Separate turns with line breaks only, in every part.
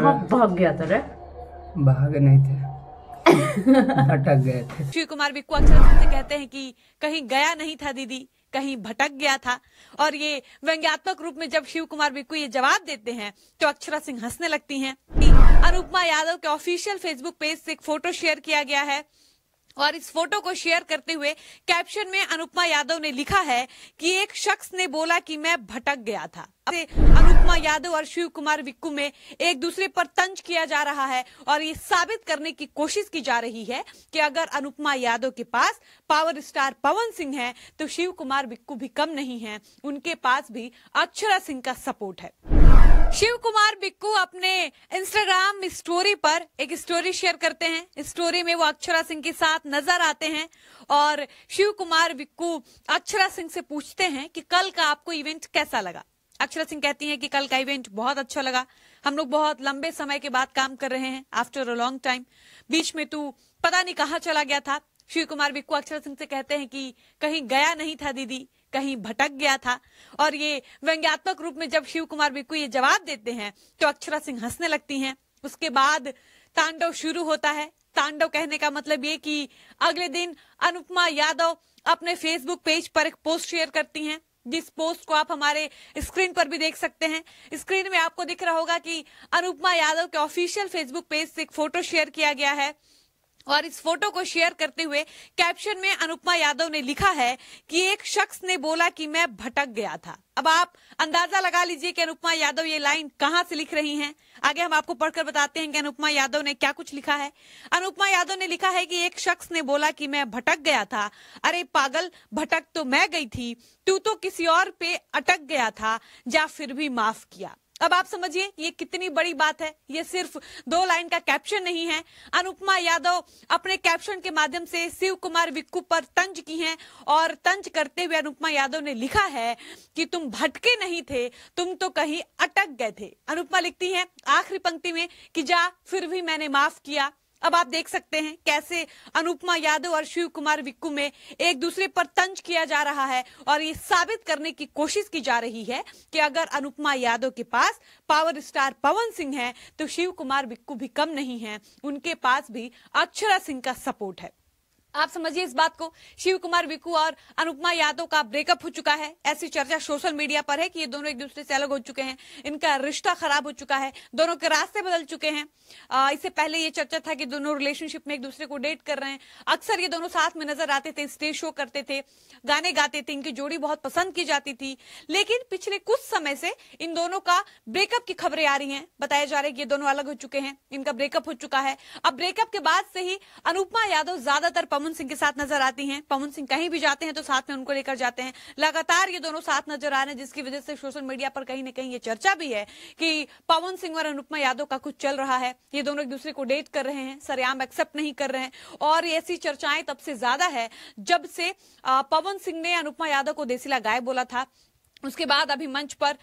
भाग
गया था रे भाग नहीं थे भटक गए थे शिव कुमार बिक्कू अक्सर से कहते हैं कि कहीं गया नहीं था दीदी कहीं भटक गया था और ये व्यंग्यात्मक रूप में जब शिव कुमार बिक्कू ये जवाब देते हैं तो अक्षरा सिंह हंसने लगती हैं अनुपमा यादव के ऑफिशियल फेसबुक पेज से एक फोटो शेयर किया गया है और इस फोटो को शेयर करते हुए कैप्शन में अनुपमा यादव ने लिखा है कि एक शख्स ने बोला कि मैं भटक गया था अनुपमा यादव और शिव कुमार विक्कू में एक दूसरे पर तंज किया जा रहा है और ये साबित करने की कोशिश की जा रही है कि अगर अनुपमा यादव के पास पावर स्टार पवन सिंह है तो शिव कुमार विक्कू भी कम नहीं है उनके पास भी अक्षरा सिंह का सपोर्ट है शिव कुमार बिक्कू अपने इंस्टाग्राम स्टोरी पर एक स्टोरी शेयर करते हैं स्टोरी में वो अक्षरा सिंह के साथ नजर आते हैं और शिव कुमार बिक्कू अक्षरा सिंह से पूछते हैं कि कल का आपको इवेंट कैसा लगा अक्षरा सिंह कहती हैं कि कल का इवेंट बहुत अच्छा लगा हम लोग बहुत लंबे समय के बाद काम कर रहे हैं आफ्टर अ लॉन्ग टाइम बीच में तू तो पता नहीं कहाँ चला गया था शिव कुमार बिक्कू अक्षरा सिंह से कहते हैं कि कहीं गया नहीं था दीदी कहीं भटक गया था और ये व्यंग्यात्मक रूप में जब शिव कुमार बिकू ये जवाब देते हैं तो अक्षरा सिंह हंसने लगती हैं उसके बाद तांडव शुरू होता है तांडव कहने का मतलब ये कि अगले दिन अनुपमा यादव अपने फेसबुक पेज पर एक पोस्ट शेयर करती हैं जिस पोस्ट को आप हमारे स्क्रीन पर भी देख सकते हैं स्क्रीन में आपको दिख रहा होगा कि अनुपमा यादव के ऑफिशियल फेसबुक पेज से एक फोटो शेयर किया गया है और इस फोटो को शेयर करते हुए कैप्शन में अनुपमा यादव ने लिखा है कि एक शख्स ने बोला कि मैं भटक गया था अब आप अंदाजा लगा लीजिए कि अनुपमा यादव ये लाइन कहाँ से लिख रही हैं आगे हम आपको पढ़कर बताते हैं कि अनुपमा यादव ने क्या कुछ लिखा है अनुपमा यादव ने लिखा है कि एक शख्स ने बोला कि मैं भटक गया था अरे पागल भटक तो मैं गई थी तू तो किसी और पे अटक गया था या फिर भी माफ किया अब आप समझिए ये कितनी बड़ी बात है ये सिर्फ दो लाइन का कैप्शन नहीं है अनुपमा यादव अपने कैप्शन के माध्यम से शिव कुमार विक्कू पर तंज की हैं और तंज करते हुए अनुपमा यादव ने लिखा है कि तुम भटके नहीं थे तुम तो कहीं अटक गए थे अनुपमा लिखती है आखिरी पंक्ति में कि जा फिर भी मैंने माफ किया अब आप देख सकते हैं कैसे अनुपमा यादव और शिव कुमार विक्कू में एक दूसरे पर तंज किया जा रहा है और ये साबित करने की कोशिश की जा रही है कि अगर अनुपमा यादव के पास पावर स्टार पवन सिंह है तो शिव कुमार विक्कू भी कम नहीं है उनके पास भी अक्षरा सिंह का सपोर्ट है आप समझिए इस बात को शिव कुमार विकू और अनुपमा यादव का ब्रेकअप हो चुका है ऐसी चर्चा सोशल मीडिया पर है कि ये दोनों एक दूसरे से अलग हो चुके हैं इनका रिश्ता खराब हो चुका है दोनों के रास्ते बदल चुके हैं इससे पहले ये चर्चा था कि दोनों रिलेशनशिप में एक दूसरे को डेट कर रहे हैं अक्सर ये दोनों साथ में नजर आते थे स्टेज शो करते थे गाने गाते थे इनकी जोड़ी बहुत पसंद की जाती थी लेकिन पिछले कुछ समय से इन दोनों का ब्रेकअप की खबरें आ रही है बताया जा रहा है कि ये दोनों अलग हो चुके हैं इनका ब्रेकअप हो चुका है अब ब्रेकअप के बाद से ही अनुपमा यादव ज्यादातर पवन सिंह के साथ नजर आती हैं पवन सिंह कहीं भी जाते हैं तो साथ में उनको लेकर जाते हैं लगातार ये दोनों साथ नजर आ रहे हैं जिसकी वजह से सोशल मीडिया पर कहीं ना कहीं ये चर्चा भी है कि पवन सिंह और अनुपमा यादव का कुछ चल रहा है ये दोनों एक दूसरे को डेट कर रहे हैं सरेआम एक्सेप्ट नहीं कर रहे हैं और ऐसी चर्चाएं तब से ज्यादा है जब से पवन सिंह ने अनुपमा यादव को देसीला गाय बोला था उसके बाद अभी मंच पर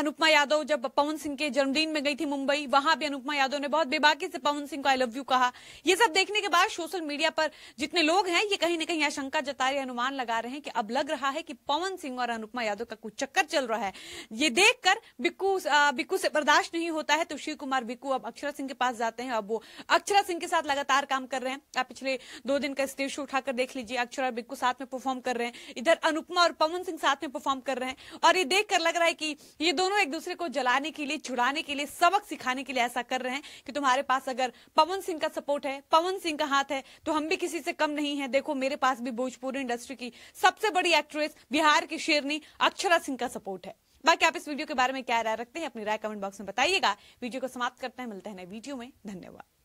अनुपमा यादव जब पवन सिंह के जन्मदिन में गई थी मुंबई वहां भी अनुपमा यादव ने बहुत बेबाकी से पवन सिंह को आई लव यू कहा ये सब देखने के बाद सोशल मीडिया पर जितने लोग हैं ये कहीं ना कहीं आशंका जता रहे अनुमान लगा रहे हैं कि अब लग रहा है कि पवन सिंह और अनुपमा यादव का कुछ चक्कर चल रहा है ये देखकर बिक्कू बिक्कू से बर्दाश्त नहीं होता है तो शिव कुमार बिक्कू अब अक्षरा सिंह के पास जाते हैं अब वो अक्षरा सिंह के साथ लगातार काम कर रहे हैं आप पिछले दो दिन का स्टेज शो उठाकर देख लीजिए अक्षरा और बिक्कू साथ में परफॉर्म कर रहे हैं इधर अनुपमा और पवन सिंह साथ में परफॉर्म कर रहे हैं और ये देखकर लग रहा है कि ये दोनों एक दूसरे को जलाने के लिए छुड़ाने के लिए सबक सिखाने के लिए ऐसा कर रहे हैं कि तुम्हारे पास अगर पवन सिंह का सपोर्ट है पवन सिंह का हाथ है तो हम भी किसी से कम नहीं है देखो मेरे पास भी भोजपुरी इंडस्ट्री की सबसे बड़ी एक्ट्रेस बिहार की शेरनी अक्षरा सिंह का सपोर्ट है बाकी आप इस वीडियो के बारे में क्या राय रखते हैं अपनी राय कमेंट बॉक्स में बताइएगा वीडियो को समाप्त करते हैं मिलते हैं नए वीडियो में धन्यवाद